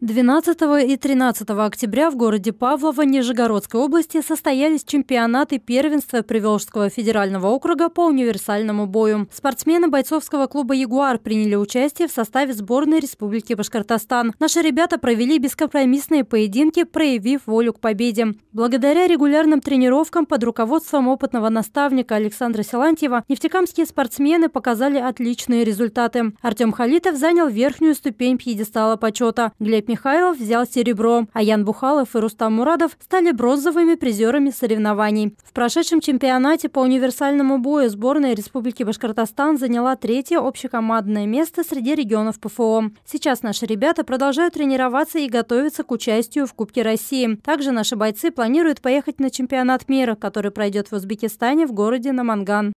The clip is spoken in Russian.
12 и 13 октября в городе Павлово Нижегородской области состоялись чемпионаты первенства Приволжского федерального округа по универсальному бою. Спортсмены бойцовского клуба «Ягуар» приняли участие в составе сборной Республики Башкортостан. Наши ребята провели бескомпромиссные поединки, проявив волю к победе. Благодаря регулярным тренировкам под руководством опытного наставника Александра Силантьева нефтекамские спортсмены показали отличные результаты. Артем Халитов занял верхнюю ступень пьедестала почета. Глеб Михайлов взял серебро, а Ян Бухалов и Рустам Мурадов стали бронзовыми призерами соревнований. В прошедшем чемпионате по универсальному бою сборная Республики Башкортостан заняла третье общекомандное место среди регионов ПФО. Сейчас наши ребята продолжают тренироваться и готовятся к участию в Кубке России. Также наши бойцы планируют поехать на чемпионат мира, который пройдет в Узбекистане в городе Наманган.